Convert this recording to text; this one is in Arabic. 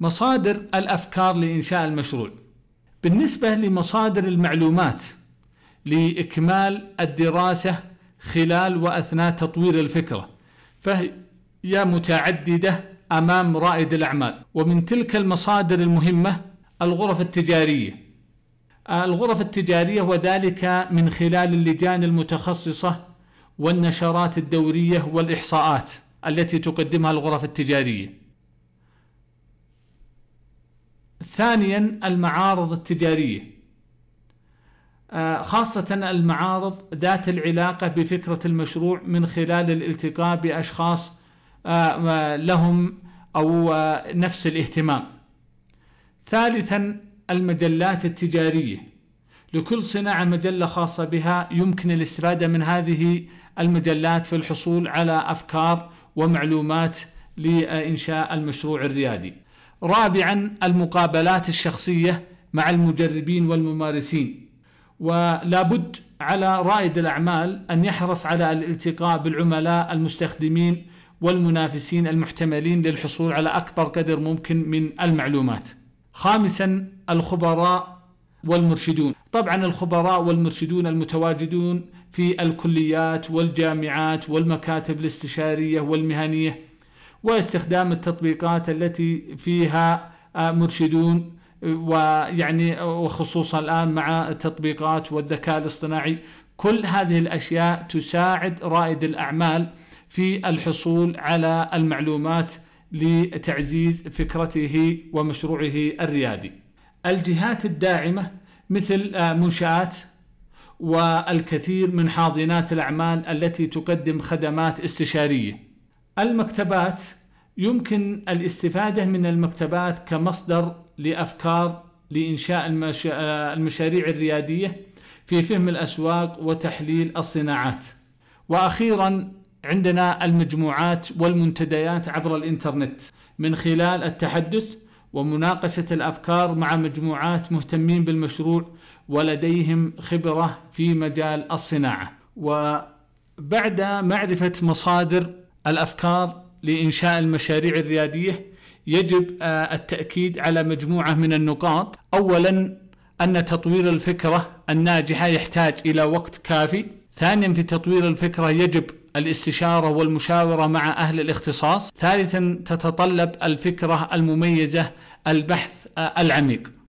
مصادر الأفكار لإنشاء المشروع بالنسبة لمصادر المعلومات لإكمال الدراسة خلال وأثناء تطوير الفكرة فهي متعددة أمام رائد الأعمال ومن تلك المصادر المهمة الغرف التجارية الغرف التجارية وذلك من خلال اللجان المتخصصة والنشرات الدورية والإحصاءات التي تقدمها الغرف التجارية ثانيا المعارض التجارية آه، خاصة المعارض ذات العلاقة بفكرة المشروع من خلال الالتقاء بأشخاص آه، آه، لهم أو نفس الاهتمام ثالثا المجلات التجارية لكل صناعة مجلة خاصة بها يمكن الاستفادة من هذه المجلات في الحصول على أفكار ومعلومات لإنشاء المشروع الريادي رابعا المقابلات الشخصية مع المجربين والممارسين ولابد على رائد الأعمال أن يحرص على الالتقاء بالعملاء المستخدمين والمنافسين المحتملين للحصول على أكبر قدر ممكن من المعلومات خامسا الخبراء والمرشدون طبعا الخبراء والمرشدون المتواجدون في الكليات والجامعات والمكاتب الاستشارية والمهنية واستخدام التطبيقات التي فيها آه، مرشدون ويعني وخصوصا الآن مع التطبيقات والذكاء الاصطناعي كل هذه الأشياء تساعد رائد الأعمال في الحصول على المعلومات لتعزيز فكرته ومشروعه الريادي الجهات الداعمة مثل آه، منشآت والكثير من حاضنات الأعمال التي تقدم خدمات استشارية المكتبات يمكن الاستفادة من المكتبات كمصدر لأفكار لإنشاء المشاريع الريادية في فهم الأسواق وتحليل الصناعات وأخيرا عندنا المجموعات والمنتديات عبر الإنترنت من خلال التحدث ومناقشة الأفكار مع مجموعات مهتمين بالمشروع ولديهم خبرة في مجال الصناعة وبعد معرفة مصادر الافكار لانشاء المشاريع الرياديه يجب آه، التاكيد على مجموعه من النقاط اولا ان تطوير الفكره الناجحه يحتاج الى وقت كافي ثانيا في تطوير الفكره يجب الاستشاره والمشاوره مع اهل الاختصاص ثالثا تتطلب الفكره المميزه البحث آه، العميق